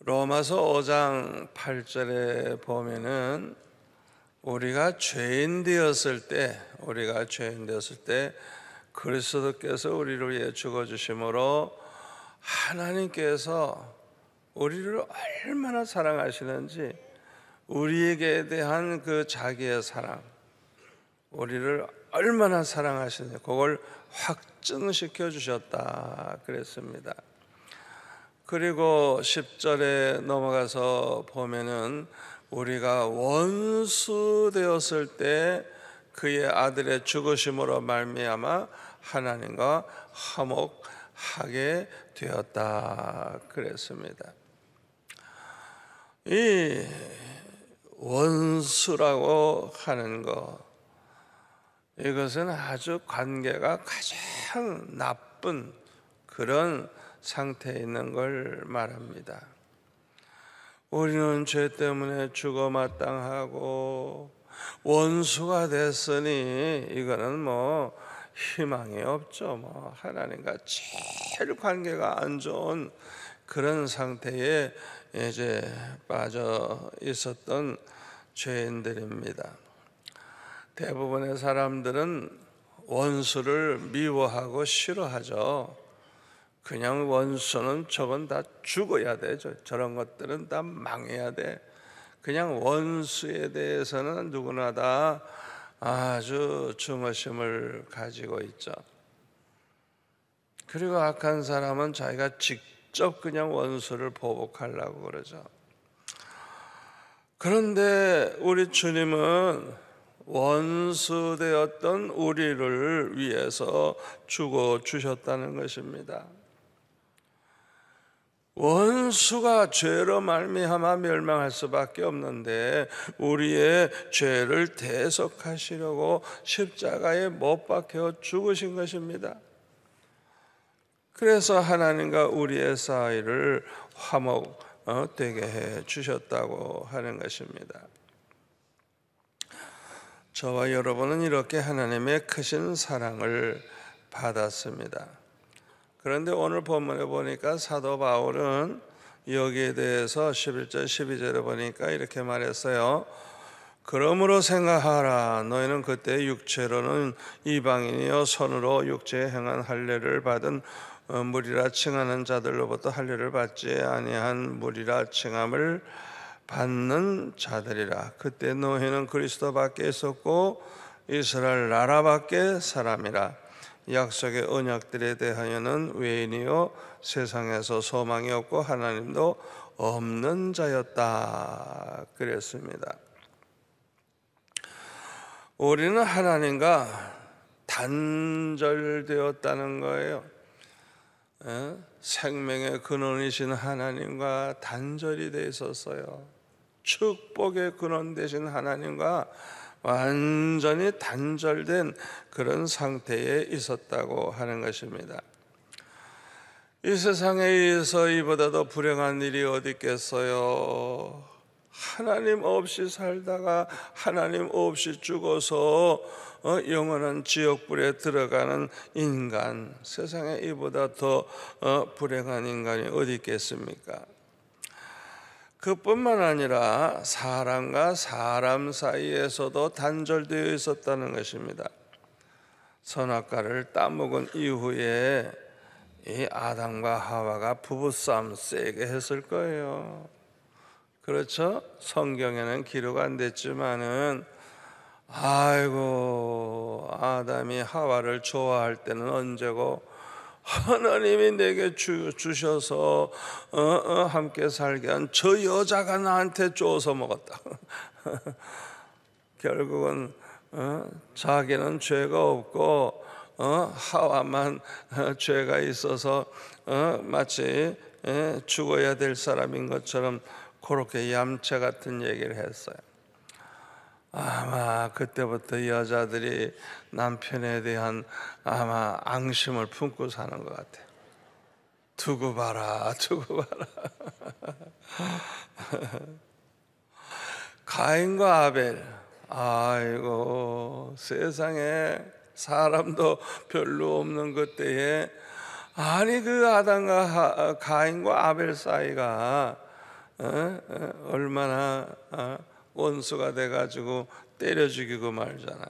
로마서 5장 8절에 보면은 우리가 죄인 되었을 때 우리가 죄인 되었을 때 그리스도께서 우리를 위해 죽어 주심으로 하나님께서 우리를 얼마나 사랑하시는지 우리에게 대한 그 자기의 사랑 우리를 얼마나 사랑하시는지 그걸 확증시켜 주셨다 그랬습니다. 그리고 10절에 넘어가서 보면은 우리가 원수 되었을 때 그의 아들의 죽으심으로 말미암아 하나님과 화목하게 되었다 그랬습니다. 이 원수라고 하는 것 이것은 아주 관계가 가장 나쁜 그런 상태에 있는 걸 말합니다. 우리는 죄 때문에 죽어 마땅하고 원수가 됐으니 이거는 뭐 희망이 없죠. 뭐 하나님과 제일 관계가 안 좋은 그런 상태에 이제 빠져 있었던 죄인들입니다. 대부분의 사람들은 원수를 미워하고 싫어하죠. 그냥 원수는 저건 다 죽어야 돼. 저, 저런 것들은 다 망해야 돼. 그냥 원수에 대해서는 누구나 다 아주 증오심을 가지고 있죠. 그리고 악한 사람은 자기가 직접 그냥 원수를 보복하려고 그러죠. 그런데 우리 주님은 원수되었던 우리를 위해서 죽어 주셨다는 것입니다. 원수가 죄로 말미암아 멸망할 수밖에 없는데 우리의 죄를 대속하시려고 십자가에 못 박혀 죽으신 것입니다. 그래서 하나님과 우리의 사이를 화목되게 어, 해 주셨다고 하는 것입니다. 저와 여러분은 이렇게 하나님의 크신 사랑을 받았습니다. 그런데 오늘 본문에 보니까 사도 바울은 여기에 대해서 11절 12절에 보니까 이렇게 말했어요. 그러므로 생각하라 너희는 그때 육체로는 이방인이요 손으로 육체에 행한 할례를 받은 어, 물이라 칭하는 자들로부터 할례를 받지 아니한 물이라 칭함을 받는 자들이라 그때 너희는 그리스도 밖에 있었고 이스라엘 나라 밖에 사람이라 약속의 언약들에 대하여는 외인이요 세상에서 소망이 없고 하나님도 없는 자였다 그랬습니다. 우리는 하나님과 단절되었다는 거예요. 예? 생명의 근원이신 하나님과 단절이 돼 있었어요. 축복의 근원 되신 하나님과 완전히 단절된 그런 상태에 있었다고 하는 것입니다. 이 세상에 의해서 이보다도 불행한 일이 어디 있겠어요? 하나님 없이 살다가 하나님 없이 죽어서 어, 영원한 지옥불에 들어가는 인간, 세상에 이보다 더 어, 불행한 인간이 어디 있겠습니까? 그뿐만 아니라 사람과 사람 사이에서도 단절되어 있었다는 것입니다. 선악과를 따먹은 이후에 이 아담과 하와가 부부싸움 세게 했을 거예요. 그렇죠? 성경에는 기록 안 됐지만은 아이고 아담이 하와를 좋아할 때는 언제고 하나님이 내게 주, 주셔서 어, 어, 함께 살게 한 저 여자가 나한테 줘서 먹었다. 결국은 어, 자기는 죄가 없고 어, 하와만 어, 죄가 있어서 어, 마치 예, 죽어야 될 사람인 것처럼 그렇게 얌체 같은 얘기를 했어요. 아마 그때부터 여자들이 남편에 대한 아마 앙심을 품고 사는 것 같아요. 두고 봐라, 두고 봐라. 가인과 아벨, 아이고, 세상에 사람도 별로 없는 그때에 아니 그 아담과 하, 가인과 아벨 사이가 어? 어 얼마나 어? 원수가 돼가지고 때려 죽이고 말잖아요.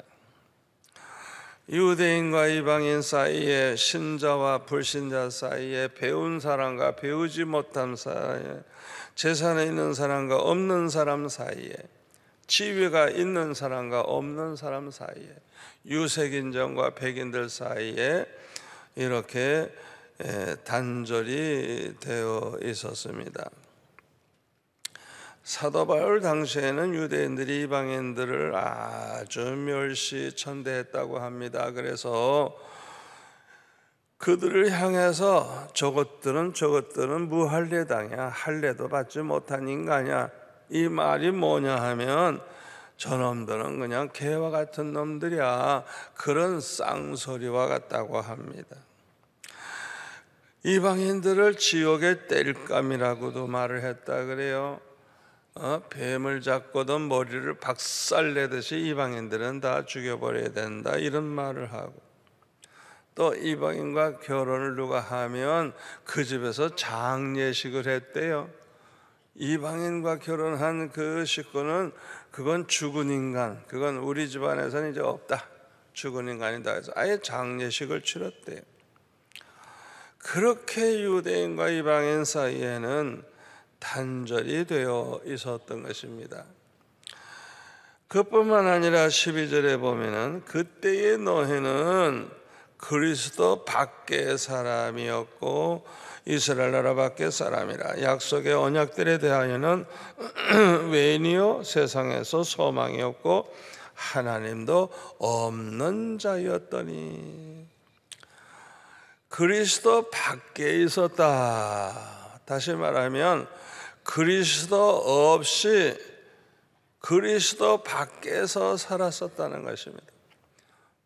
유대인과 이방인 사이에 신자와 불신자 사이에 배운 사람과 배우지 못한 사이에 재산에 있는 사람과 없는 사람 사이에 지위가 있는 사람과 없는 사람 사이에 유색인종과 백인들 사이에 이렇게 단절이 되어 있었습니다. 사도 바울 당시에는 유대인들이 이방인들을 아주 멸시천대했다고 합니다. 그래서 그들을 향해서 저것들은 저것들은 무할례당이야 할례도 받지 못한 인간이야 이 말이 뭐냐 하면 저놈들은 그냥 개와 같은 놈들이야 그런 쌍소리와 같다고 합니다. 이방인들을 지옥의 릴감이라고도 말을 했다 그래요. 어, 뱀을 잡고든 머리를 박살내듯이 이방인들은 다 죽여버려야 된다 이런 말을 하고 또 이방인과 결혼을 누가 하면 그 집에서 장례식을 했대요. 이방인과 결혼한 그 식구는 그건 죽은 인간, 그건 우리 집안에서는 이제 없다. 죽은 인간이다 해서 아예 장례식을 치렀대요. 그렇게 유대인과 이방인 사이에는 단절이 되어 있었던 것입니다. 그뿐만 아니라 12절에 보면은 그때의 노해는 그리스도 밖의 사람이었고 이스라엘 나라 밖의 사람이라 약속의 언약들에 대하여는 외인이요 세상에서 소망이었고 하나님도 없는 자였더니 그리스도 밖에 있었다. 다시 말하면 그리스도 없이 그리스도 밖에서 살았었다는 것입니다.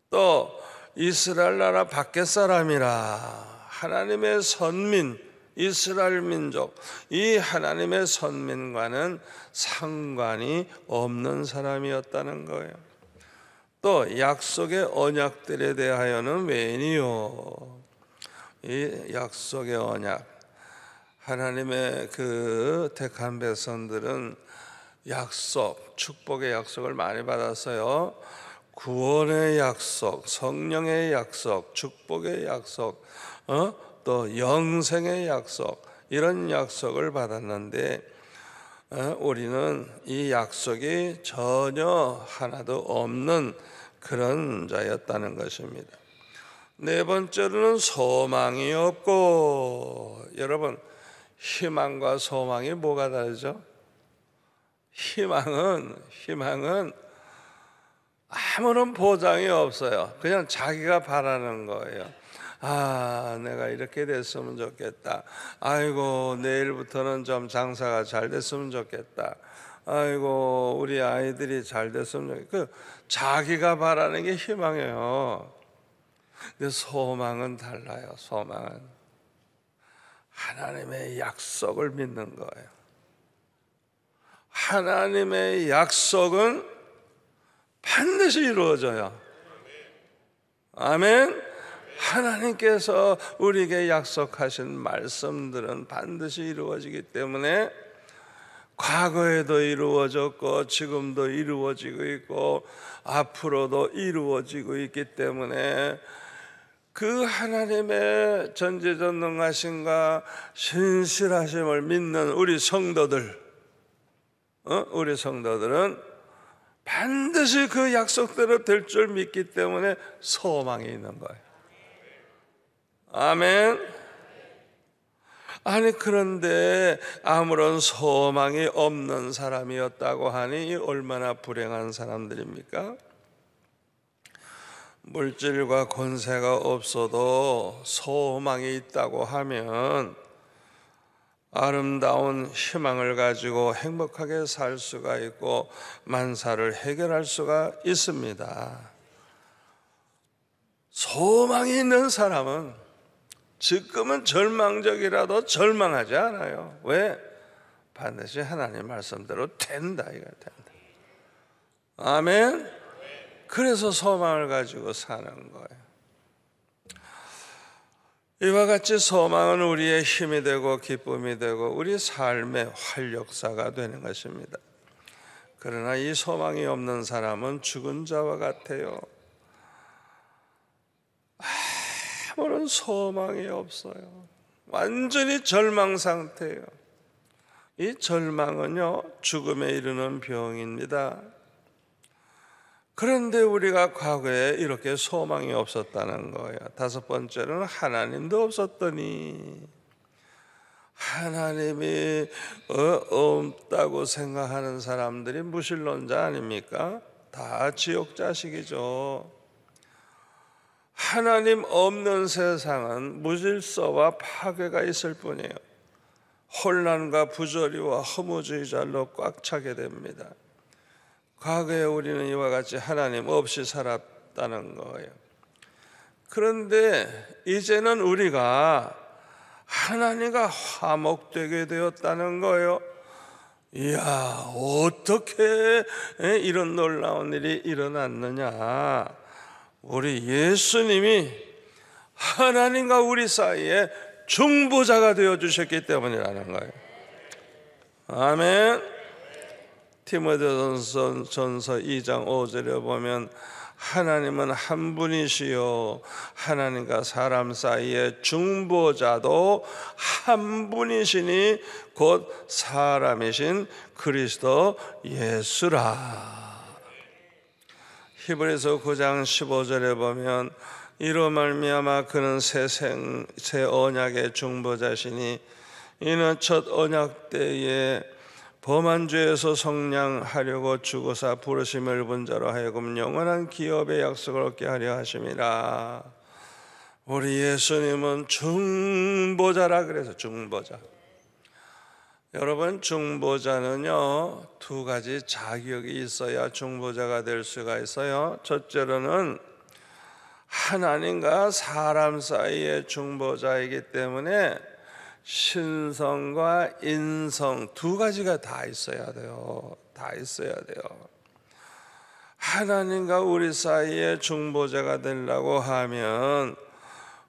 또 이스라엘 나라 밖의 사람이라 하나님의 선민 이스라엘 민족 이 하나님의 선민과는 상관이 없는 사람이었다는 거예요. 또 약속의 언약들에 대하여는 왜니요? 이 약속의 언약 하나님의 그 택한 백성들은 약속, 축복의 약속을 많이 받았어요. 구원의 약속, 성령의 약속, 축복의 약속, 어? 또 영생의 약속 이런 약속을 받았는데 어? 우리는 이 약속이 전혀 하나도 없는 그런 자였다는 것입니다. 네 번째로는 소망이 없고 여러분 희망과 소망이 뭐가 다르죠? 희망은 희망은 아무런 보장이 없어요. 그냥 자기가 바라는 거예요. 아, 내가 이렇게 됐으면 좋겠다. 아이고, 내일부터는 좀 장사가 잘 됐으면 좋겠다. 아이고, 우리 아이들이 잘 됐으면 좋겠다. 그 자기가 바라는 게 희망이에요. 근데 소망은 달라요, 소망은. 하나님의 약속을 믿는 거예요. 하나님의 약속은 반드시 이루어져요. 아멘. 하나님께서 우리에게 약속하신 말씀들은 반드시 이루어지기 때문에 과거에도 이루어졌고 지금도 이루어지고 있고 앞으로도 이루어지고 있기 때문에 그 하나님의 전지전능하신가 신실하심을 믿는 우리 성도들, 어? 우리 성도들은 반드시 그 약속대로 될 줄 믿기 때문에 소망이 있는 거예요. 아멘. 아니 그런데 아무런 소망이 없는 사람이었다고 하니 얼마나 불행한 사람들입니까? 물질과 권세가 없어도 소망이 있다고 하면 아름다운 희망을 가지고 행복하게 살 수가 있고 만사를 해결할 수가 있습니다. 소망이 있는 사람은 지금은 절망적이라도 절망하지 않아요. 왜? 반드시 하나님 말씀대로 된다 이거 된다. 아멘. 그래서 소망을 가지고 사는 거예요. 이와 같이 소망은 우리의 힘이 되고 기쁨이 되고 우리 삶의 활력사가 되는 것입니다. 그러나 이 소망이 없는 사람은 죽은 자와 같아요. 아무런 소망이 없어요. 완전히 절망 상태예요. 이 절망은요, 죽음에 이르는 병입니다. 그런데 우리가 과거에 이렇게 소망이 없었다는 거예요. 다섯 번째는 하나님도 없었더니 하나님이 어, 없다고 생각하는 사람들이 무신론자 아닙니까? 다 지옥 자식이죠. 하나님 없는 세상은 무질서와 파괴가 있을 뿐이에요. 혼란과 부조리와 허무주의자로 꽉 차게 됩니다. 과거에 우리는 이와 같이 하나님 없이 살았다는 거예요. 그런데 이제는 우리가 하나님과 화목되게 되었다는 거예요. 이야, 어떻게 이런 놀라운 일이 일어났느냐. 우리 예수님이 하나님과 우리 사이에 중보자가 되어 주셨기 때문이라는 거예요. 아멘. 티모데전서 전서 2장 5절에 보면 하나님은 한 분이시요 하나님과 사람 사이의 중보자도 한 분이시니 곧 사람이신 그리스도 예수라. 히브리서 9장 15절에 보면 이로 말미암아 그는 새, 생, 새 언약의 중보자시니 이는 첫 언약 때에 범한 죄에서 성량하려고 주고사 부르심을 본 자로 하여금 영원한 기업의 약속을 얻게 하려 하심이라. 우리 예수님은 중보자라 그래서 중보자. 여러분 중보자는요 두 가지 자격이 있어야 중보자가 될 수가 있어요. 첫째로는 하나님과 사람 사이의 중보자이기 때문에 신성과 인성 두 가지가 다 있어야 돼요. 다 있어야 돼요. 하나님과 우리 사이에 중보자가 되려고 하면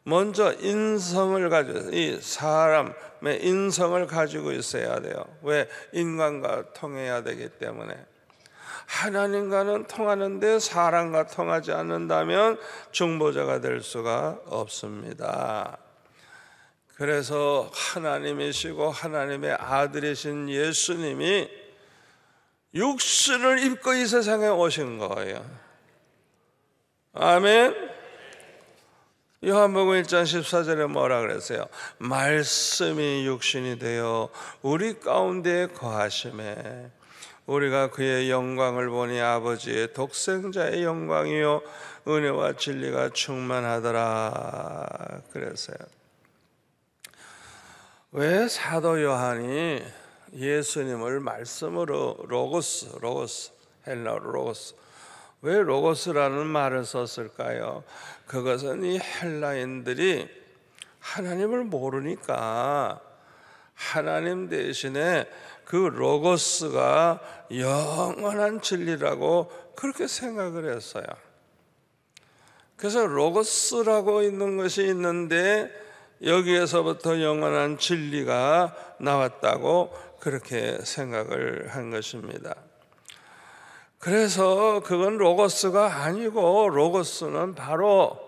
먼저 인성을 가지고 이 사람의 인성을 가지고 있어야 돼요. 왜 인간과 통해야 되기 때문에 하나님과는 통하는데 사람과 통하지 않는다면 중보자가 될 수가 없습니다. 그래서 하나님이시고 하나님의 아들이신 예수님이 육신을 입고 이 세상에 오신 거예요. 아멘. 요한복음 1장 14절에 뭐라 그랬어요? 말씀이 육신이 되어 우리 가운데 거하심에 우리가 그의 영광을 보니 아버지의 독생자의 영광이요 은혜와 진리가 충만하더라 그랬어요. 왜 사도 요한이 예수님을 말씀으로 로고스, 로고스, 헬라어 로고스, 왜 로고스라는 말을 썼을까요? 그것은 이 헬라인들이 하나님을 모르니까 하나님 대신에 그 로고스가 영원한 진리라고 그렇게 생각을 했어요. 그래서 로고스라고 있는 것이 있는데 여기에서부터 영원한 진리가 나왔다고 그렇게 생각을 한 것입니다. 그래서 그건 로고스가 아니고 로고스는 바로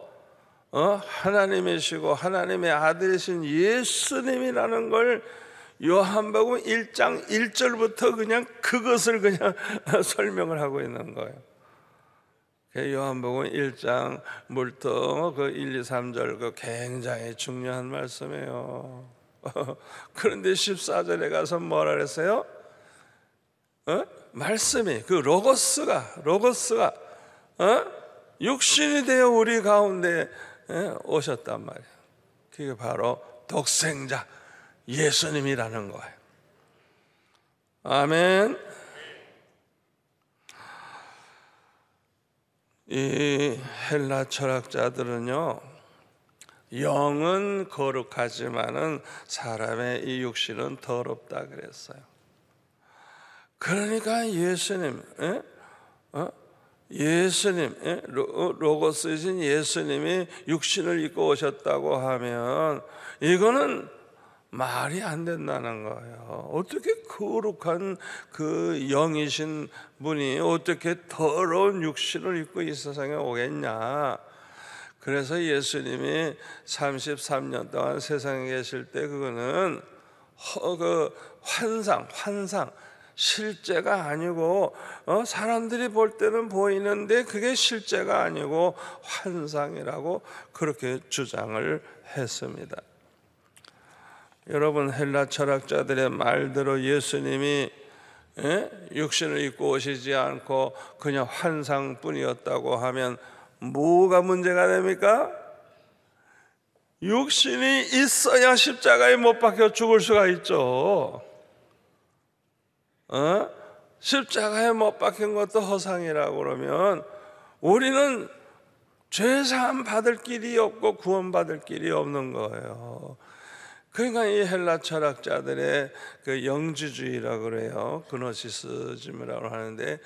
어? 하나님이시고 하나님의 아들이신 예수님이라는 걸 요한복음 1장 1절부터 그냥 그것을 그냥 설명을 하고 있는 거예요. 요한복음 1장 물통 그 1, 2, 3절 그 굉장히 중요한 말씀이에요. 그런데 14절에 가서 뭐라 그랬어요? 어? 말씀이 그 로고스가 로고스가 어? 육신이 되어 우리 가운데 오셨단 말이에요. 그게 바로 독생자 예수님이라는 거예요. 아멘. 이 헬라 철학자들은요, 영은 거룩하지만은 사람의 이 육신은 더럽다 그랬어요. 그러니까 예수님, 예? 어? 예수님, 예? 어, 로고스이신 예수님이 육신을 입고 오셨다고 하면 이거는 말이 안 된다는 거예요. 어떻게 거룩한 그 영이신 분이 어떻게 더러운 육신을 입고 이 세상에 오겠냐. 그래서 예수님이 33년 동안 세상에 계실 때 그거는 허, 그 환상, 환상, 실제가 아니고 어? 사람들이 볼 때는 보이는데 그게 실제가 아니고 환상이라고 그렇게 주장을 했습니다. 여러분 헬라 철학자들의 말대로 예수님이 예? 육신을 입고 오시지 않고 그냥 환상뿐이었다고 하면 뭐가 문제가 됩니까? 육신이 있어야 십자가에 못 박혀 죽을 수가 있죠. 어? 십자가에 못 박힌 것도 허상이라고 그러면 우리는 죄 사함 받을 길이 없고 구원받을 길이 없는 거예요. 그러니까 이 헬라 철학자들의 그영지주의라고 그래요. 그노시스즘이라고 하는데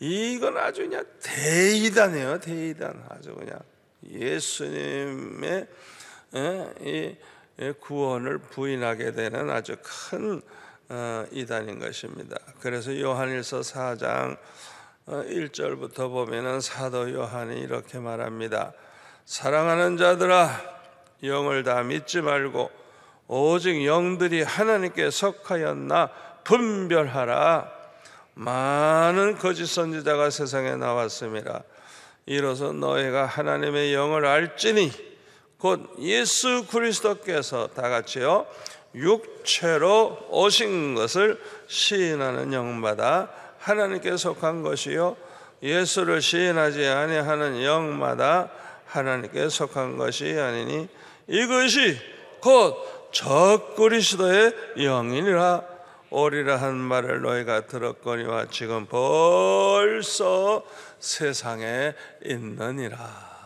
이건 아주 그냥 대이단이에요. 대이단 아주 그냥 예수님의 예, 이 구원을 부인하게 되는 아주 큰 어, 이단인 것입니다. 그래서 요한일서 4장 1절부터 어, 보면은 사도 요한이 이렇게 말합니다. 사랑하는 자들아 영을 다 믿지 말고 오직 영들이 하나님께 속하였나 분별하라. 많은 거짓 선지자가 세상에 나왔습니다. 이로써 너희가 하나님의 영을 알지니 곧 예수 그리스도께서 다 같이요 육체로 오신 것을 시인하는 영마다 하나님께 속한 것이요 예수를 시인하지 아니하는 영마다 하나님께 속한 것이 아니니 이것이 곧 적그리스도의 영이라 오리라 한 말을 너희가 들었거니와 지금 벌써 세상에 있느니라.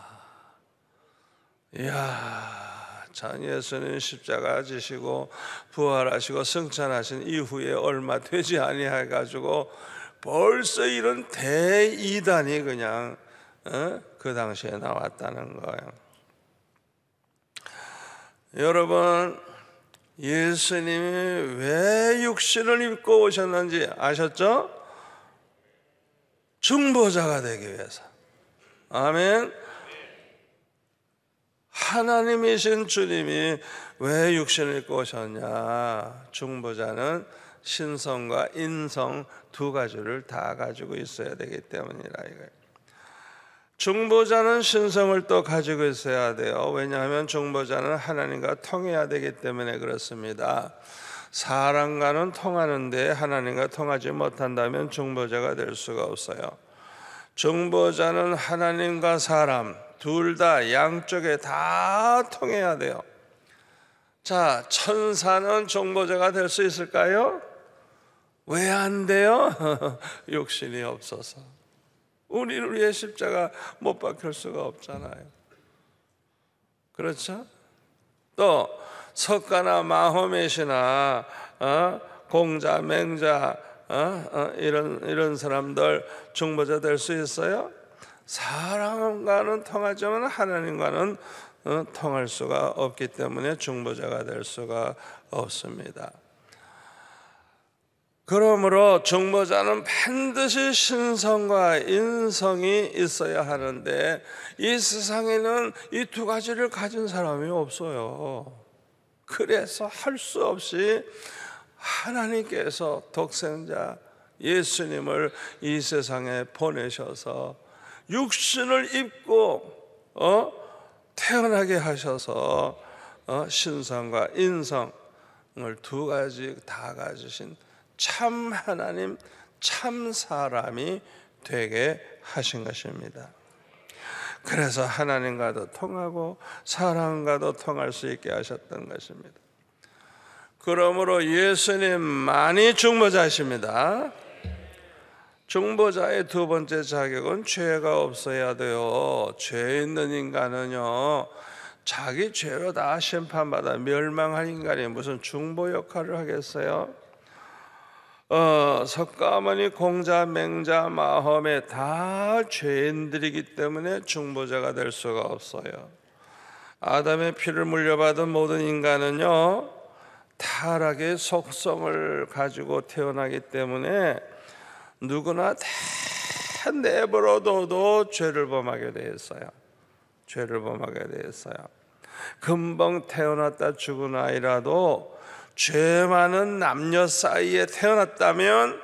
이야, 참 예수님 십자가 지시고 부활하시고 승천하신 이후에 얼마 되지 아니해 가지고 벌써 이런 대이단이 그냥 어? 그 당시에 나왔다는 거예요. 여러분 예수님이 왜 육신을 입고 오셨는지 아셨죠? 중보자가 되기 위해서. 아멘. 하나님이신 주님이 왜 육신을 입고 오셨냐? 중보자는 신성과 인성 두 가지를 다 가지고 있어야 되기 때문이라 이거예요. 중보자는 신성을 또 가지고 있어야 돼요. 왜냐하면 중보자는 하나님과 통해야 되기 때문에 그렇습니다. 사람과는 통하는데 하나님과 통하지 못한다면 중보자가 될 수가 없어요. 중보자는 하나님과 사람 둘 다 양쪽에 다 통해야 돼요. 자, 천사는 중보자가 될 수 있을까요? 왜 안 돼요? 욕심이 없어서. 우리는 우리의 십자가 못 박힐 수가 없잖아요. 그렇죠? 또 석가나 마호멧이나 어? 공자, 맹자 어? 어? 이런 이런 사람들 중보자 될 수 있어요? 사람과는 통하지만 하나님과는 어? 통할 수가 없기 때문에 중보자가 될 수가 없습니다. 그러므로 정보자는 반드시 신성과 인성이 있어야 하는데 이 세상에는 이 두 가지를 가진 사람이 없어요. 그래서 할 수 없이 하나님께서 독생자 예수님을 이 세상에 보내셔서 육신을 입고 어? 태어나게 하셔서 어? 신성과 인성을 두 가지 다 가지신 참 하나님, 참 사람이 되게 하신 것입니다. 그래서 하나님과도 통하고 사람과도 통할 수 있게 하셨던 것입니다. 그러므로 예수님만이 중보자십니다. 중보자의 두 번째 자격은 죄가 없어야 돼요. 죄 있는 인간은요, 자기 죄로 다 심판받아 멸망한 인간이 무슨 중보 역할을 하겠어요? 어, 석가모니 공자 맹자 마험에 다 죄인들이기 때문에 중보자가 될 수가 없어요. 아담의 피를 물려받은 모든 인간은요 타락의 속성을 가지고 태어나기 때문에 누구나 다 내버려둬도 죄를 범하게 돼 있어요. 죄를 범하게 돼 있어요. 금방 태어났다 죽은 아이라도 죄 많은 남녀 사이에 태어났다면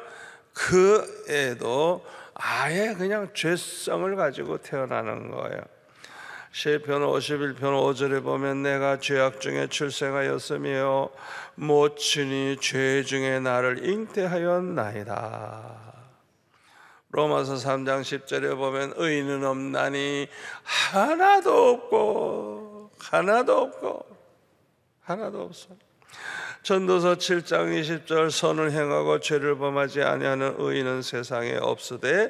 그 애도 아예 그냥 죄성을 가지고 태어나는 거예요. 시편 51편 5절에 보면 내가 죄악 중에 출생하였으며 모친이 죄 중에 나를 잉태하였나이다. 로마서 3장 10절에 보면 의인은 없나니 하나도 없고 하나도 없고 하나도 없어. 전도서 7장 20절 선을 행하고 죄를 범하지 아니하는 의인은 세상에 없으되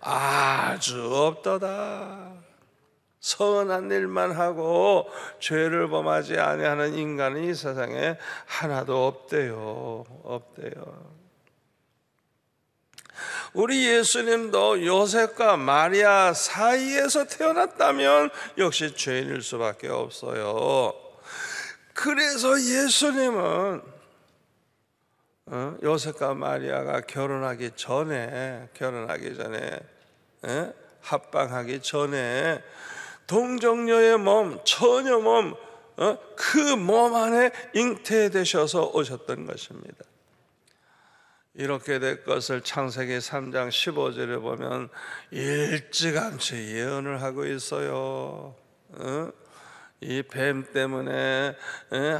아주 없도다. 선한 일만 하고 죄를 범하지 아니하는 인간이 세상에 하나도 없대요. 없대요. 우리 예수님도 요셉과 마리아 사이에서 태어났다면 역시 죄인일 수밖에 없어요. 그래서 예수님은 어, 요셉과 마리아가 결혼하기 전에 결혼하기 전에 어, 합방하기 전에 동정녀의 몸, 처녀 몸, 어, 그몸 안에 잉태되셔서 오셨던 것입니다. 이렇게 될 것을 창세기 3장 15절에 보면 일찌감치 예언을 하고 있어요. 어? 이뱀 때문에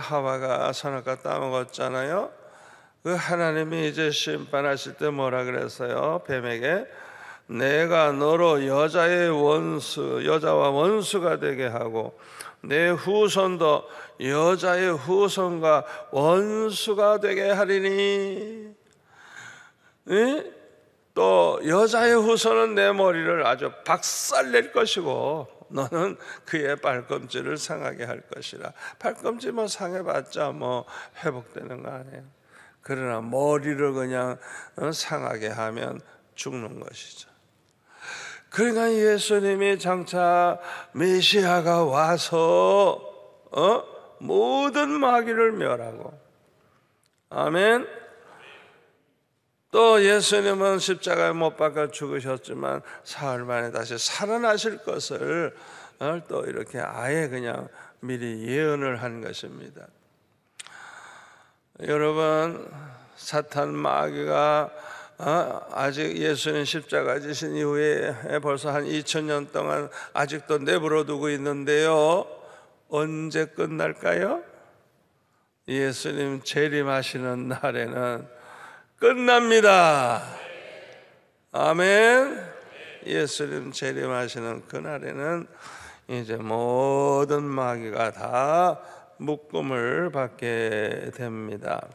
하와가 선악과 따먹었잖아요. 그 하나님이 이제 심판하실 때 뭐라 그랬어요? 뱀에게 내가 너로 여자의 원수, 여자와 원수가 되게 하고 내 후손도 여자의 후손과 원수가 되게 하리니 예? 또 여자의 후손은 내 머리를 아주 박살낼 것이고 너는 그의 발꿈치를 상하게 할 것이라. 발꿈치 뭐 상해봤자 뭐 회복되는 거 아니에요. 그러나 머리를 그냥 어, 상하게 하면 죽는 것이죠. 그러니까 예수님이 장차 메시아가 와서 어? 모든 마귀를 멸하고 아멘. 또 예수님은 십자가에 못박아 죽으셨지만 사흘 만에 다시 살아나실 것을 어, 또 이렇게 아예 그냥 미리 예언을 한 것입니다. 여러분 사탄 마귀가 어, 아직 예수님 십자가 지신 이후에 벌써 한 2000년 동안 아직도 내버려 두고 있는데요. 언제 끝날까요? 예수님 재림하시는 날에는 끝납니다. 아멘. 예수님 재림하시는 그날에는 이제 모든 마귀가 다 묶음을 받게 됩니다.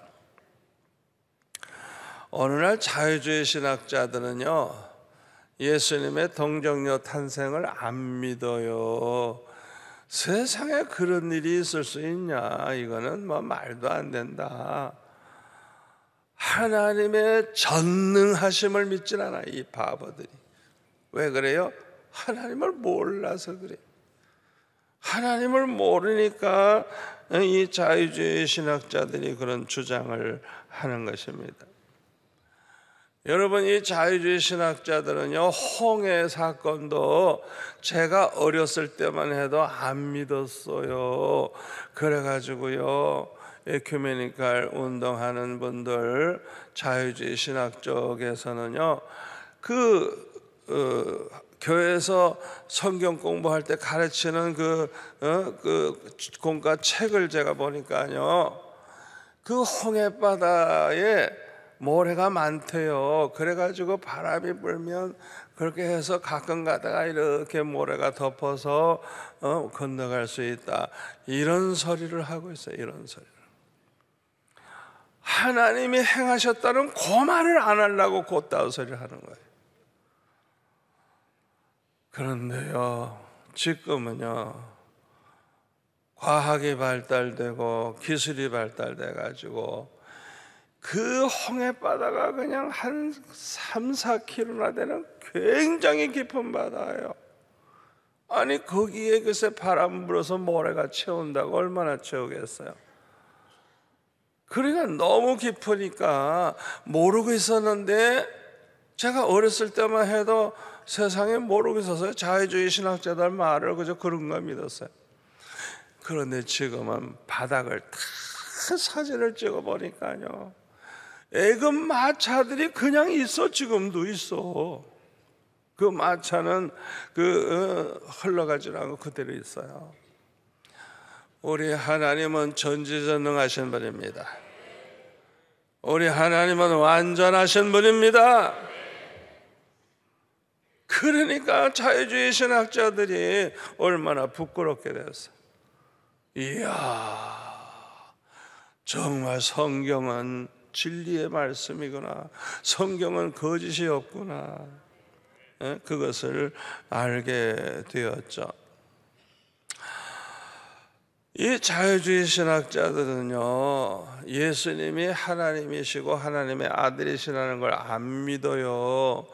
오늘날 자유주의 신학자들은요, 예수님의 동정녀 탄생을 안 믿어요. 세상에 그런 일이 있을 수 있냐? 이거는 뭐 말도 안 된다. 하나님의 전능하심을 믿질 않아 이 바보들이 왜 그래요? 하나님을 몰라서 그래. 하나님을 모르니까 어, 이 자유주의 신학자들이 그런 주장을 하는 것입니다. 여러분 이 자유주의 신학자들은요 홍해 사건도 제가 어렸을 때만 해도 안 믿었어요. 그래가지고요 에큐메니칼 운동하는 분들 자유주의 신학 쪽에서는요 그 어, 교회에서 성경 공부할 때 가르치는 그, 어, 그 공과 책을 제가 보니까요 그 홍해바다에 모래가 많대요. 그래가지고 바람이 불면 그렇게 해서 가끔 가다가 이렇게 모래가 덮어서 어, 건너갈 수 있다. 이런 소리를 하고 있어요. 이런 소리. 하나님이 행하셨다는 고만을 안 하려고 곧다운 소리를 하는 거예요. 그런데요, 지금은요, 과학이 발달되고 기술이 발달돼 가지고 그 홍해바다가 그냥 한 3, 4km나 되는 굉장히 깊은 바다예요. 아니 거기에 글쎄 바람 불어서 모래가 채운다고 얼마나 채우겠어요. 그러니까 너무 깊으니까 모르고 있었는데 제가 어렸을 때만 해도 세상에 모르고 있어서 자유주의 신학자들 말을 그저 그런가 믿었어요. 그런데 지금은 바닥을 다 사진을 찍어 보니까요. 애급 마차들이 그냥 있어 지금도 있어. 그 마차는 그 어, 흘러가지 않고 그대로 있어요. 우리 하나님은 전지전능하신 분입니다. 우리 하나님은 완전하신 분입니다. 그러니까 자유주의 신학자들이 얼마나 부끄럽게 되어 이야, 정말 성경은 진리의 말씀이구나. 성경은 거짓이 없구나. 그것을 알게 되었죠. 이 자유주의 신학자들은요, 예수님이 하나님이시고 하나님의 아들이시라는 걸 안 믿어요.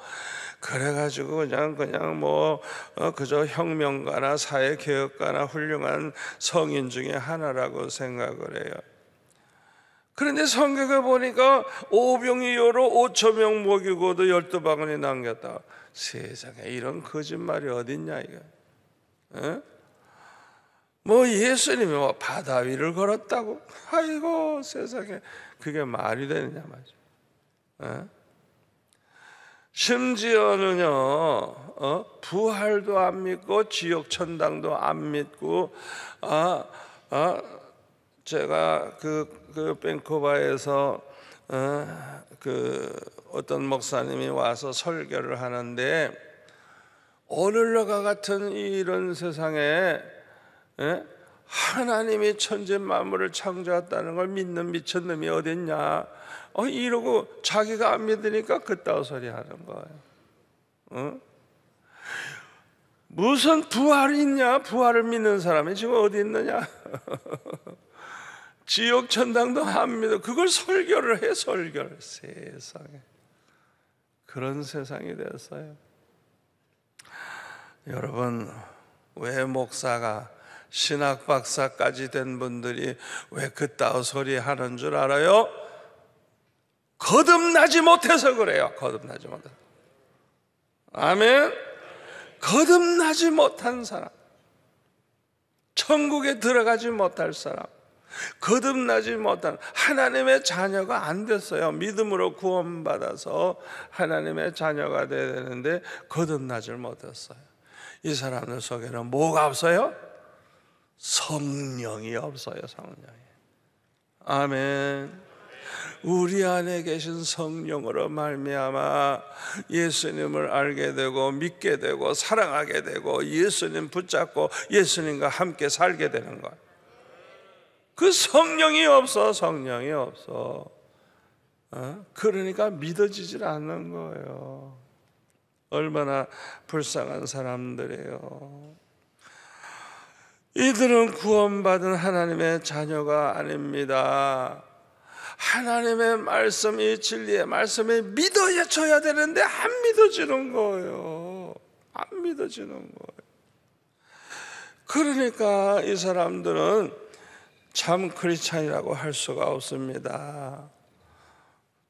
그래가지고 그냥 그냥 뭐 어, 그저 혁명가나 사회 개혁가나 훌륭한 성인 중에 하나라고 생각을 해요. 그런데 성경에 보니까 오병이요로 5천 명 먹이고도 열두 바구니 남겼다. 세상에 이런 거짓말이 어딨냐 이거. 에? 뭐 예수님이 뭐 바다 위를 걸었다고? 아이고 세상에 그게 말이 되느냐 말이죠. 에? 어? 심지어는요 어? 부활도 안 믿고 지옥 천당도 안 믿고 아, 아 제가 그, 그 벤쿠버에서 어, 그 어떤 목사님이 와서 설교를 하는데 오늘날 같은 이런 세상에 예? 하나님이 천재 만물을 창조했다는 걸 믿는 미쳤놈이 어딨냐? 어, 이러고 자기가 안 믿으니까 그따위 소리 하는 거예요. 어? 무슨 부활이 있냐? 부활을 믿는 사람이 지금 어디 있느냐? 지옥 천당도 안 믿어. 그걸 설교를 해, 설교를. 세상에. 그런 세상이 됐어요. 여러분, 왜 목사가 신학 박사까지 된 분들이 왜그따오 소리 하는 줄 알아요? 거듭나지 못해서 그래요. 거듭나지 못해. 아멘. 거듭나지 못한 사람. 천국에 들어가지 못할 사람. 거듭나지 못한 하나님의 자녀가 안 됐어요. 믿음으로 구원받아서 하나님의 자녀가 되는데 거듭나질 못했어요. 이 사람들 속에는 뭐가 없어요? 성령이 없어요, 성령이. 아멘. 우리 안에 계신 성령으로 말미암아 예수님을 알게 되고 믿게 되고 사랑하게 되고 예수님 붙잡고 예수님과 함께 살게 되는 것. 그 성령이 없어, 성령이 없어. 어? 그러니까 믿어지질 않는 거예요. 얼마나 불쌍한 사람들이에요. 이들은 구원받은 하나님의 자녀가 아닙니다. 하나님의 말씀이 진리의 말씀이 믿어져야 되는데 안 믿어지는 거예요. 안 믿어지는 거예요. 그러니까 이 사람들은 참 크리스찬이라고 할 수가 없습니다.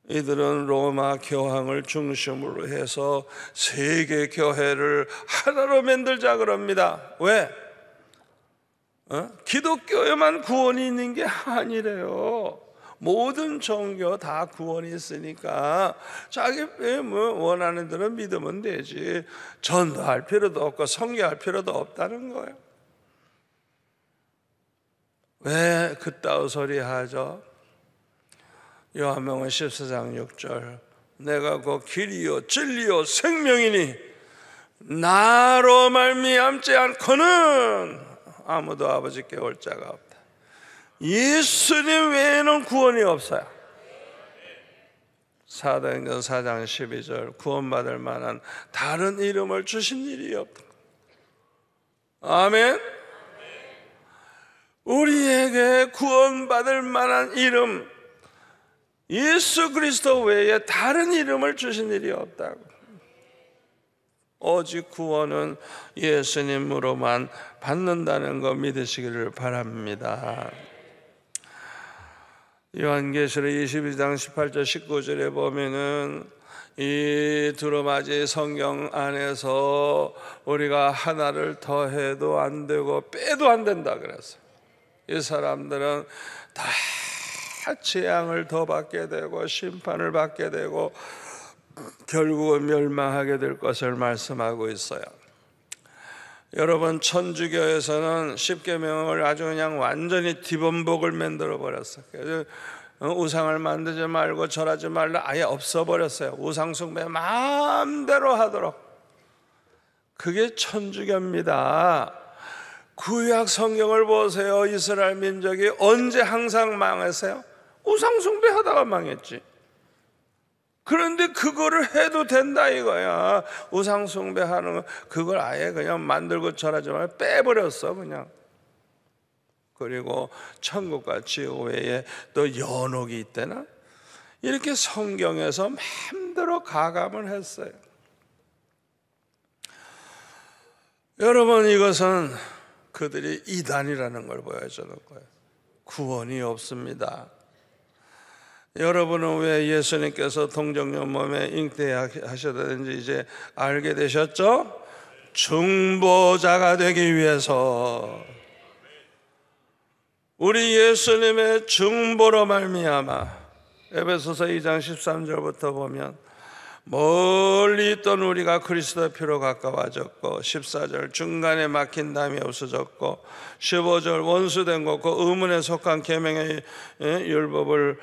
이들은 로마 교황을 중심으로 해서 세계 교회를 하나로 만들자 그럽니다. 왜? 어? 기독교에만 구원이 있는 게 아니래요. 모든 종교 다 구원이 있으니까 자기 뭐 원하는 대로 믿으면 되지 전도할 필요도 없고 성교할 필요도 없다는 거예요. 왜 그따위 소리 하죠? 요한명은 14장 6절 내가 곧 길이요 진리요 생명이니 나로 말미암지 않고는 아무도 아버지께 올 자가 없다. 예수님 외에는 구원이 없어요. 사도행전 4장 12절 구원받을 만한 다른 이름을 주신 일이 없다. 아멘. 우리에게 구원받을 만한 이름 예수 그리스도 외에 다른 이름을 주신 일이 없다고. 오직 구원은 예수님으로만 받는다는 거 믿으시기를 바랍니다. 요한계시록 22장 18절 19절에 보면은 이 두루마지 성경 안에서 우리가 하나를 더해도 안 되고 빼도 안 된다 그랬어. 이 사람들은 다 재앙을 더 받게 되고 심판을 받게 되고 결국은 멸망하게 될 것을 말씀하고 있어요. 여러분 천주교에서는 십계명을 아주 그냥 완전히 뒤범복을 만들어 버렸어요. 어, 우상을 만들지 말고 절하지 말라 아예 없어버렸어요. 우상 숭배 마음대로 하도록. 그게 천주교입니다. 구약 성경을 보세요. 이스라엘 민족이 언제 항상 망했어요? 우상 숭배하다가 망했지. 그런데 그거를 해도 된다 이거야. 우상숭배하는 거, 그걸 아예 그냥 만들고 절하지 말고 빼버렸어, 그냥. 그리고 천국과 지옥에 또 연옥이 있대나? 이렇게 성경에서 맘대로 가감을 했어요. 여러분, 이것은 그들이 이단이라는 걸 보여주는 거예요. 구원이 없습니다. 여러분은 왜 예수님께서 동정녀 몸에 잉태하셨다는지 이제 알게 되셨죠? 중보자가 되기 위해서 우리 예수님의 중보로 말미암아 에베소서 2장 13절부터 보면 멀리 있던 우리가 그리스도 피로 가까워졌고 14절 중간에 막힌 담이 없어졌고 15절 원수된 것과 의문에 속한 계명의 율법을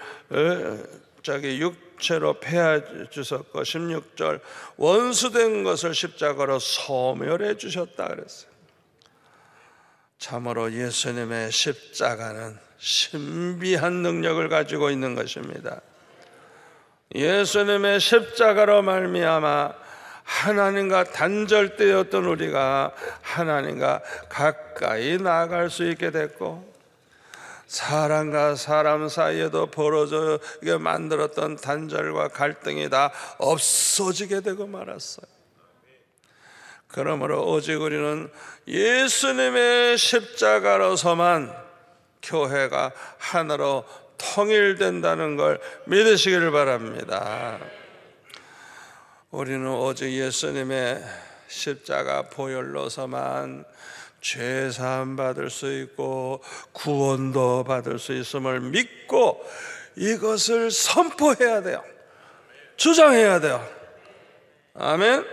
자기 육체로 패해 주셨고 16절 원수된 것을 십자가로 소멸해 주셨다 그랬어요. 참으로 예수님의 십자가는 신비한 능력을 가지고 있는 것입니다. 예수님의 십자가로 말미암아 하나님과 단절되었던 우리가 하나님과 가까이 나아갈 수 있게 됐고 사람과 사람 사이에도 벌어져게 만들었던 단절과 갈등이 다 없어지게 되고 말았어요. 그러므로 오직 우리는 예수님의 십자가로서만 교회가 하나로 통일된다는 걸 믿으시기를 바랍니다. 우리는 오직 예수님의 십자가 보혈로서만 죄 사함 받을 수 있고 구원도 받을 수 있음을 믿고 이것을 선포해야 돼요. 주장해야 돼요. 아멘.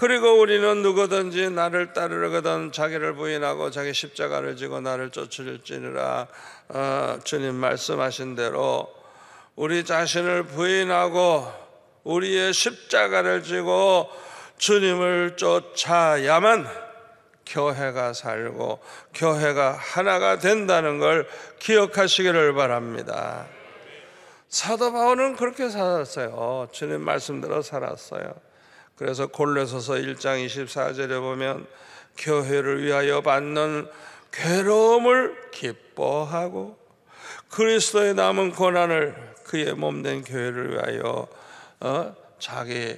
그리고 우리는 누구든지 나를 따르거든 자기를 부인하고 자기 십자가를 지고 나를 쫓을지니라 어, 주님 말씀하신 대로 우리 자신을 부인하고 우리의 십자가를 지고 주님을 쫓아야만 교회가 살고 교회가 하나가 된다는 걸 기억하시기를 바랍니다. 사도 바울은 그렇게 살았어요. 주님 말씀대로 살았어요. 그래서 골로서서 1장 24절에 보면 교회를 위하여 받는 괴로움을 기뻐하고 그리스도의 남은 고난을 그의 몸된 교회를 위하여 어? 자기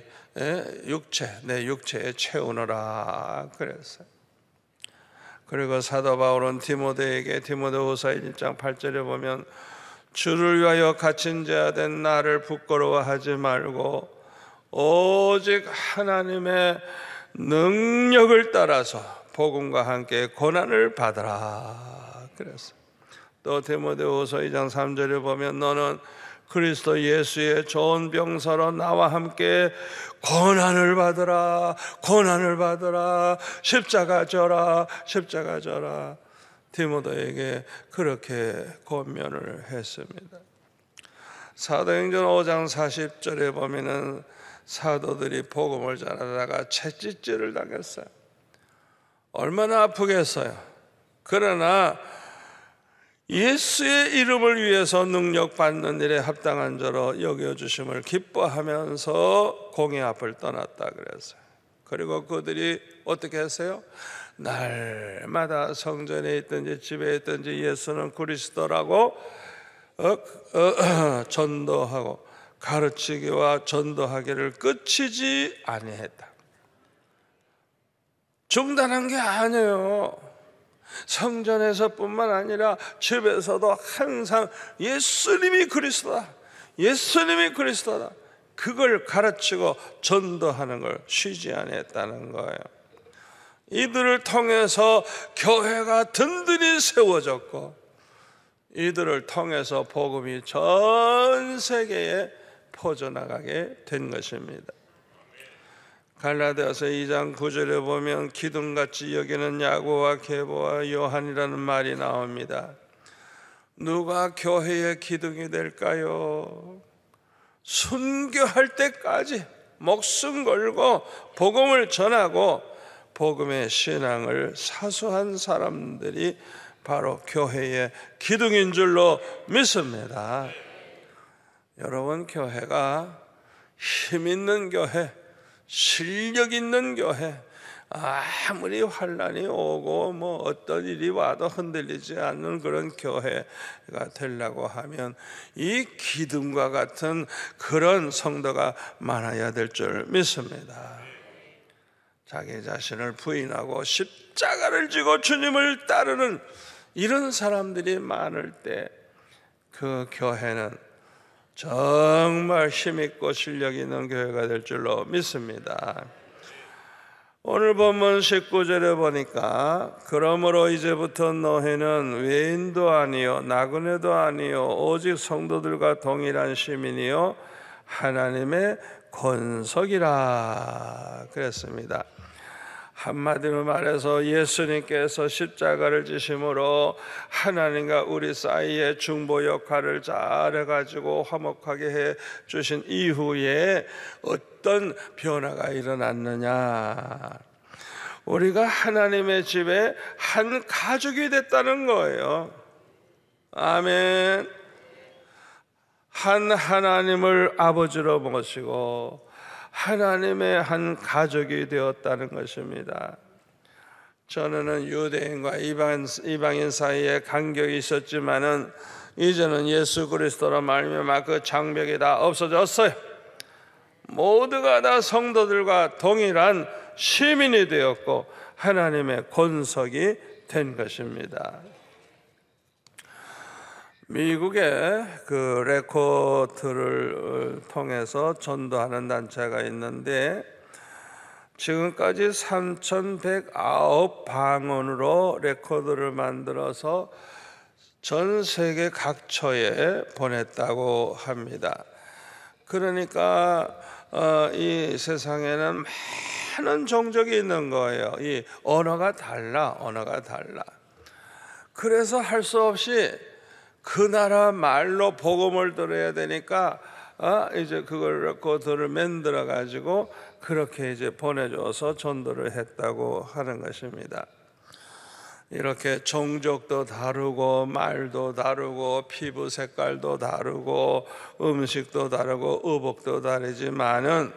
육체 내 육체에 채우느라 그랬어요. 그리고 사도 바울은 디모데에게 디모데후서 1장 8절에 보면 주를 위하여 갇힌 자 된 나를 부끄러워하지 말고 오직 하나님의 능력을 따라서 복음과 함께 고난을 받으라. 그래서 또 데모데후서 2장 3절에 보면 너는 그리스도 예수의 좋은 병사로 나와 함께 고난을 받으라, 고난을 받으라, 십자가 져라, 십자가 져라. 디모도에게 그렇게 권면을 했습니다. 사도행전 5장 40절에 보면은 사도들이 복음을 전하다가 채찍질을 당했어요. 얼마나 아프겠어요. 그러나 예수의 이름을 위해서 능력 받는 일에 합당한 자로 여겨 주심을 기뻐하면서 공의 앞을 떠났다 그랬어요. 그리고 그들이 어떻게 했어요? 날마다 성전에 있든지 집에 있든지 예수는 그리스도라고 어, 어, 전도하고 가르치기와 전도하기를 끝이지 아니했다. 중단한 게 아니에요. 성전에서뿐만 아니라 집에서도 항상 예수님이 그리스도다. 예수님이 그리스도다. 그걸 가르치고 전도하는 걸 쉬지 않았다는 거예요. 이들을 통해서 교회가 든든히 세워졌고 이들을 통해서 복음이 전 세계에 퍼져나가게 된 것입니다. 갈라디아서 2장 9절에 보면 기둥같이 여기는 야고와 계보와 요한이라는 말이 나옵니다. 누가 교회의 기둥이 될까요? 순교할 때까지 목숨 걸고 복음을 전하고 복음의 신앙을 사수한 사람들이 바로 교회의 기둥인 줄로 믿습니다. 여러분 교회가 힘 있는 교회, 실력 있는 교회, 아무리 환란이 오고 뭐 어떤 일이 와도 흔들리지 않는 그런 교회가 되려고 하면 이 기둥과 같은 그런 성도가 많아야 될 줄 믿습니다. 자기 자신을 부인하고 십자가를 지고 주님을 따르는 이런 사람들이 많을 때 그 교회는 정말 힘있고 실력 있는 교회가 될 줄로 믿습니다. 오늘 본문 19절에 보니까 그러므로 이제부터 너희는 외인도 아니요 나그네도 아니요 오직 성도들과 동일한 시민이요 하나님의 권석이라 그랬습니다. 한마디로 말해서 예수님께서 십자가를 지심으로 하나님과 우리 사이의 중보 역할을 잘 해가지고 화목하게 해 주신 이후에 어떤 변화가 일어났느냐. 우리가 하나님의 집에 한 가족이 됐다는 거예요. 아멘. 한 하나님을 아버지로 모시고 하나님의 한 가족이 되었다는 것입니다. 전에는 유대인과 이방인, 이방인 사이에 간격이 있었지만은 이제는 예수 그리스도로 말미암아 그 장벽이 다 없어졌어요. 모두가 다 성도들과 동일한 시민이 되었고 하나님의 권석이 된 것입니다. 미국의 그 레코트를 통해서 전도하는 단체가 있는데 지금까지 3,109방언으로 레코드를 만들어서 전 세계 각처에 보냈다고 합니다. 그러니까 어, 이 세상에는 많은 종족이 있는 거예요. 이 언어가 달라, 언어가 달라. 그래서 할 수 없이 그 나라 말로 복음을 들어야 되니까 아, 이제 그걸 갖고 그 들을 만들어 가지고 그렇게 이제 보내줘서 전도를 했다고 하는 것입니다. 이렇게 종족도 다르고 말도 다르고 피부 색깔도 다르고 음식도 다르고 의복도 다르지만은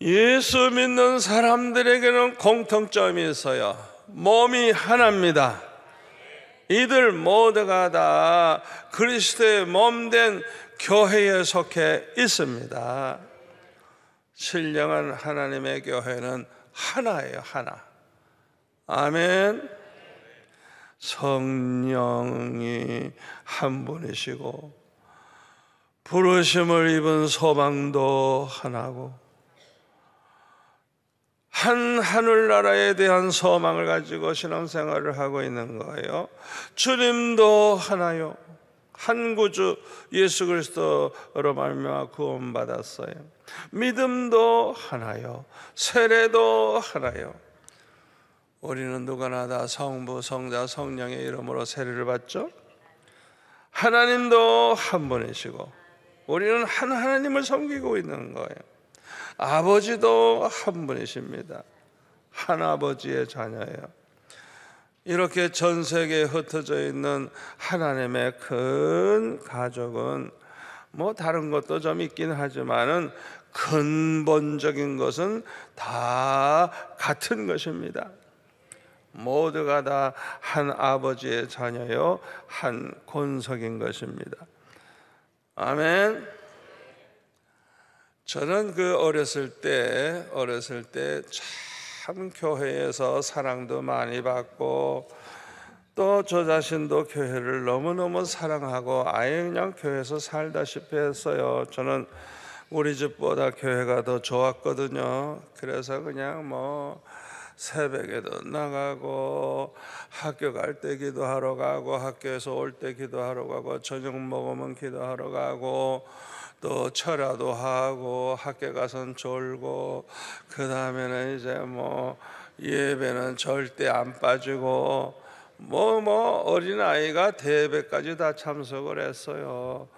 예수 믿는 사람들에게는 공통점이 있어요. 몸이 하나입니다. 이들 모두가 다 그리스도의 몸된 교회에 속해 있습니다. 신령한 하나님의 교회는 하나예요, 하나. 아멘. 성령이 한 분이시고, 부르심을 입은 소망도 하나고, 한 하늘나라에 대한 소망을 가지고 신앙생활을 하고 있는 거예요. 주님도 하나요. 한 구주 예수 그리스도로 말미암아 구원받았어요. 믿음도 하나요. 세례도 하나요. 우리는 누구나 다 성부, 성자, 성령의 이름으로 세례를 받죠. 하나님도 한 분이시고 우리는 한 하나님을 섬기고 있는 거예요. 아버지도 한 분이십니다. 한아버지의 자녀예요. 이렇게 전 세계에 흩어져 있는 하나님의 큰 가족은 뭐 다른 것도 좀 있긴 하지만은 근본적인 것은 다 같은 것입니다. 모두가 다 한 아버지의 자녀요, 한 권속인 것입니다. 아멘. 저는 그 어렸을 때 어렸을 때 참 교회에서 사랑도 많이 받고 또 저 자신도 교회를 너무너무 사랑하고 아예 그냥 교회에서 살다시피 했어요. 저는 우리 집보다 교회가 더 좋았거든요. 그래서 그냥 뭐 새벽에도 나가고 학교 갈 때 기도하러 가고 학교에서 올 때 기도하러 가고 저녁 먹으면 기도하러 가고 또철화도 하고 학교 가선 졸고 그 다음에는 이제 뭐 예배는 절대 안 빠지고 뭐뭐 뭐 어린 아이가 대회까지 다 참석을 했어요.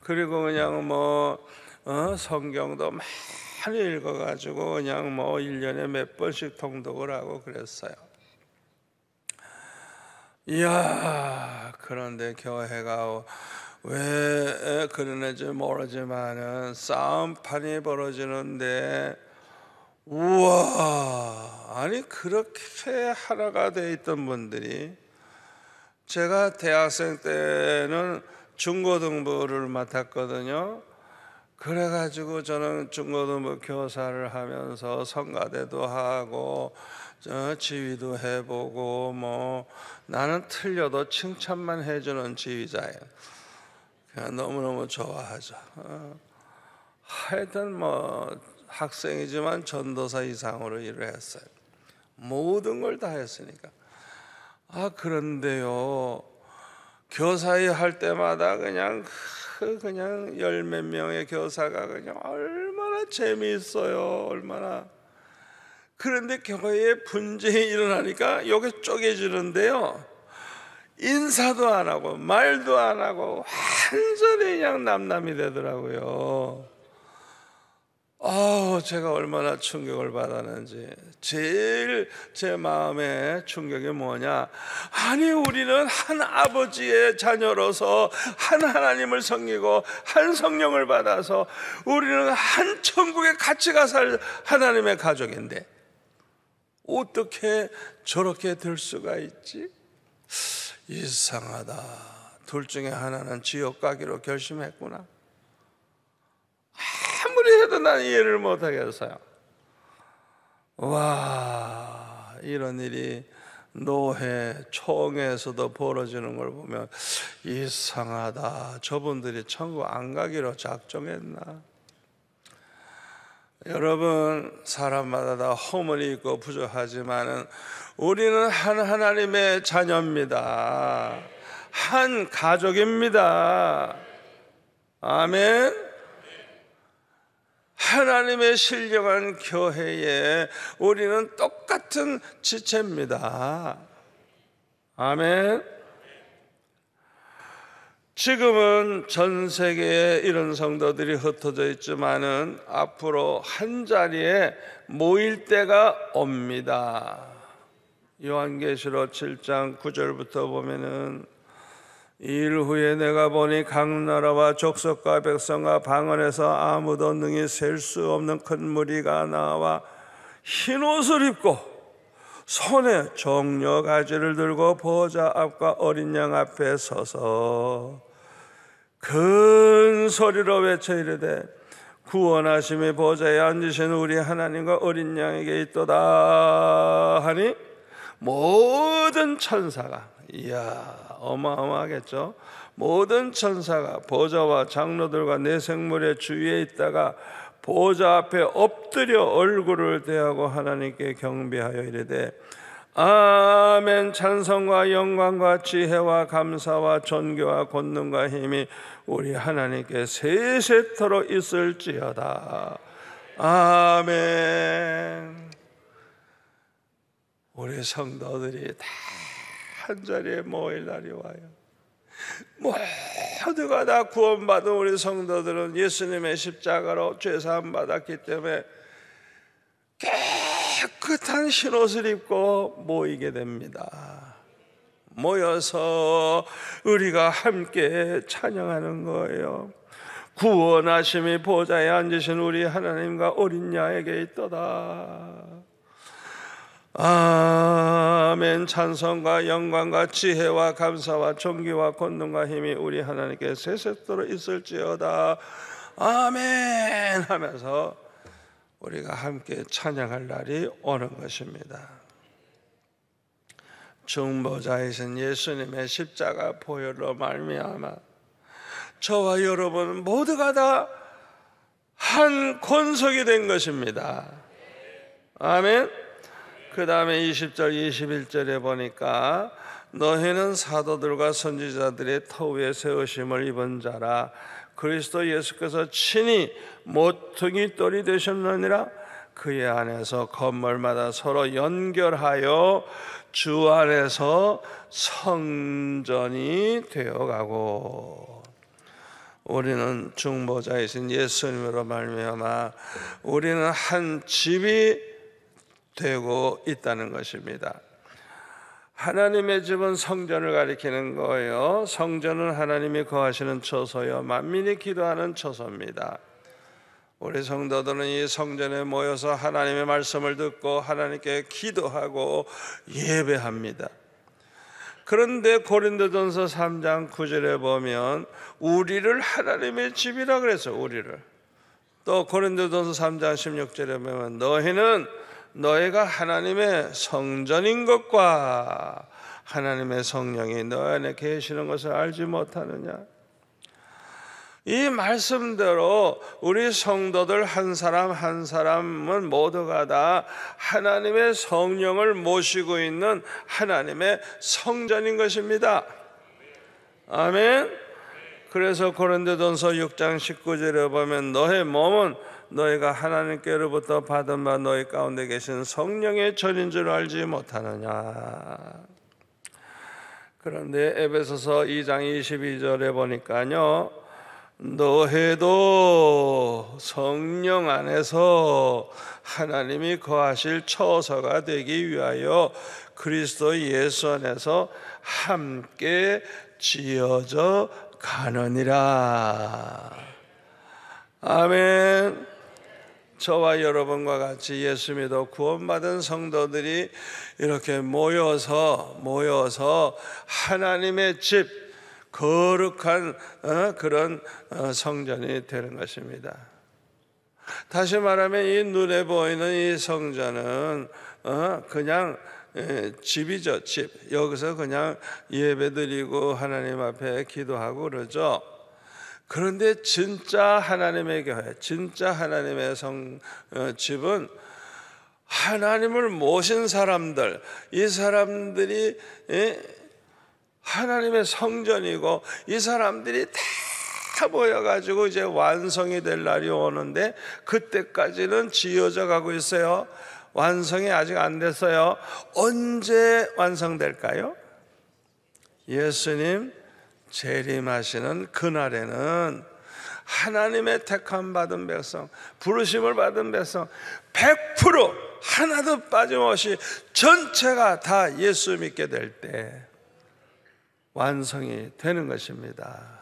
그리고 그냥 뭐 어, 성경도 많이 읽어가지고 그냥 뭐 1년에 몇 번씩 통독을 하고 그랬어요. 이야, 그런데 교회가 왜 그러는지 모르지만 싸움판이 벌어지는데 우와 아니 그렇게 하나가 돼 있던 분들이 제가 대학생 때는 중고등부를 맡았거든요. 그래가지고 저는 중고등부 교사를 하면서 성가대도 하고 지휘도 해보고 뭐 나는 틀려도 칭찬만 해주는 지휘자예요. 너무너무 좋아하죠. 어. 하여튼 뭐 학생이지만 전도사 이상으로 일을 했어요. 모든 걸 다 했으니까. 아 그런데요. 교사회 할 때마다 그냥 그 그냥 열 몇 명의 교사가 그냥 얼마나 재미있어요. 얼마나 그런데 교회에 분쟁이 일어나니까 여기 쪼개지는데요. 인사도 안 하고 말도 안 하고 완전히 그냥 남남이 되더라고요. 아, 제가 얼마나 충격을 받았는지 제일 제 마음의 충격이 뭐냐? 아니 우리는 한 아버지의 자녀로서 한 하나님을 섬기고 한 성령을 받아서 우리는 한 천국에 같이 가 살 하나님의 가족인데 어떻게 저렇게 될 수가 있지? 이상하다. 둘 중에 하나는 지옥 가기로 결심했구나. 아무리 해도 난 이해를 못 하겠어요. 와, 이런 일이 노회 총회에서도 벌어지는 걸 보면 이상하다. 저분들이 천국 안 가기로 작정했나? 여러분 사람마다 다 허물이 있고 부족하지만은 우리는 한 하나님의 자녀입니다. 한 가족입니다. 아멘. 하나님의 신령한 교회에 우리는 똑같은 지체입니다. 아멘. 지금은 전 세계에 이런 성도들이 흩어져 있지만은 앞으로 한 자리에 모일 때가 옵니다. 요한계시록 7장 9절부터 보면은 이일 후에 내가 보니 각 나라와 족속과 백성과 방언에서 아무도 능히 셀 수 없는 큰 무리가 나와 흰 옷을 입고 손에 종려 가지를 들고 보좌 앞과 어린 양 앞에 서서 큰 소리로 외쳐 이르되 구원하심의 보좌에 앉으신 우리 하나님과 어린 양에게 있도다 하니 모든 천사가 이야 어마어마하겠죠. 모든 천사가 보좌와 장로들과 내생물의 주위에 있다가 보좌 앞에 엎드려 얼굴을 대하고 하나님께 경배하여 이르되 아멘 찬성과 영광과 지혜와 감사와 존귀와 권능과 힘이 우리 하나님께 세세토록 있을지어다 아멘 우리 성도들이 다 한자리에 모일 날이 와요. 모두가 다 구원받은 우리 성도들은 예수님의 십자가로 죄사함 받았기 때문에 깨끗한 신옷을 입고 모이게 됩니다. 모여서 우리가 함께 찬양하는 거예요. 구원하심이 보좌에 앉으신 우리 하나님과 어린 야에게 있도다. 아멘 찬성과 영광과 지혜와 감사와 존귀와 권능과 힘이 우리 하나님께 세세토록 있을지어다 아멘 하면서 우리가 함께 찬양할 날이 오는 것입니다 중보자이신 예수님의 십자가 보혈로 말미암아 저와 여러분 모두가 다 한권석이된 것입니다 아멘 그 다음에 20절, 21절에 보니까 너희는 사도들과 선지자들의 터위에 세우심을 입은 자라 그리스도 예수께서 친히 모퉁이 돌이 되셨느니라 그의 안에서 건물마다 서로 연결하여 주 안에서 성전이 되어가고 우리는 중보자이신 예수님으로 말미암아 우리는 한 집이 되고 있다는 것입니다. 하나님의 집은 성전을 가리키는 거예요. 성전은 하나님이 거하시는 처소요. 만민이 기도하는 처소입니다. 우리 성도들은 이 성전에 모여서 하나님의 말씀을 듣고 하나님께 기도하고 예배합니다. 그런데 고린도전서 3장 9절에 보면 우리를 하나님의 집이라 그래서 우리를 또 고린도전서 3장 16절에 보면 너희는 너희가 하나님의 성전인 것과 하나님의 성령이 너희 안에 계시는 것을 알지 못하느냐? 이 말씀대로 우리 성도들 한 사람 한 사람은 모두가 다 하나님의 성령을 모시고 있는 하나님의 성전인 것입니다. 아멘. 그래서 고린도전서 6장 19절에 보면 너의 몸은 너희가 하나님께로부터 받은 바 너희 가운데 계신 성령의 전인 줄 알지 못하느냐. 그런데 에베소서 2장 22절에 보니까요. 너희도 성령 안에서 하나님이 거하실 처서가 되기 위하여 그리스도 예수 안에서 함께 지어져 가느니라. 아멘. 저와 여러분과 같이 예수 믿어 구원받은 성도들이 이렇게 모여서 모여서 하나님의 집 거룩한 어, 그런 어, 성전이 되는 것입니다. 다시 말하면 이 눈에 보이는 이 성전은 어, 그냥 집이죠 집 여기서 그냥 예배드리고 하나님 앞에 기도하고 그러죠. 그런데 진짜 하나님의 교회, 진짜 하나님의 성 어, 집은 하나님을 모신 사람들, 이 사람들이 예? 하나님의 성전이고 이 사람들이 다 모여가지고 이제 완성이 될 날이 오는데 그때까지는 지어져 가고 있어요. 완성이 아직 안 됐어요. 언제 완성될까요? 예수님 재림하시는 그날에는 하나님의 택함 받은 백성, 부르심을 받은 백성 100% 하나도 빠짐없이 전체가 다 예수 믿게 될 때 완성이 되는 것입니다.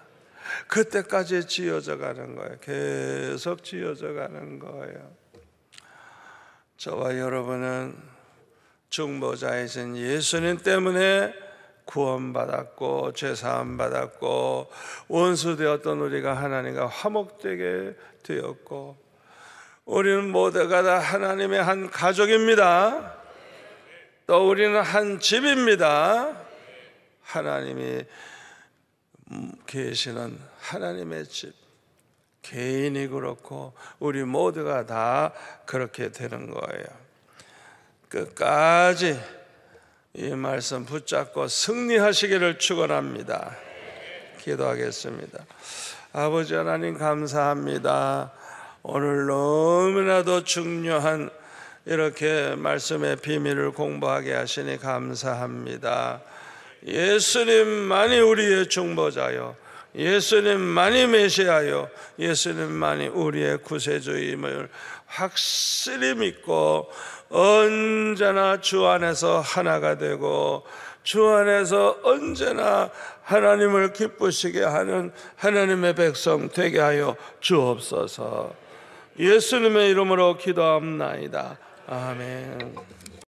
그때까지 지어져 가는 거예요. 계속 지어져 가는 거예요. 저와 여러분은 중보자이신 예수님 때문에 구원받았고 죄사함받았고 원수되었던 우리가 하나님과 화목되게 되었고 우리는 모두가 다 하나님의 한 가족입니다 또 우리는 한 집입니다 하나님이 계시는 하나님의 집 개인이 그렇고 우리 모두가 다 그렇게 되는 거예요 끝까지 이 말씀 붙잡고 승리하시기를 축원합니다. 기도하겠습니다. 아버지 하나님 감사합니다. 오늘 너무나도 중요한 이렇게 말씀의 비밀을 공부하게 하시니 감사합니다. 예수님만이 우리의 중보자요. 예수님만이 메시아요. 예수님만이 우리의 구세주임을 확실히 믿고 언제나 주 안에서 하나가 되고 주 안에서 언제나 하나님을 기쁘시게 하는 하나님의 백성 되게 하여 주옵소서. 예수님의 이름으로 기도합나이다. 아멘.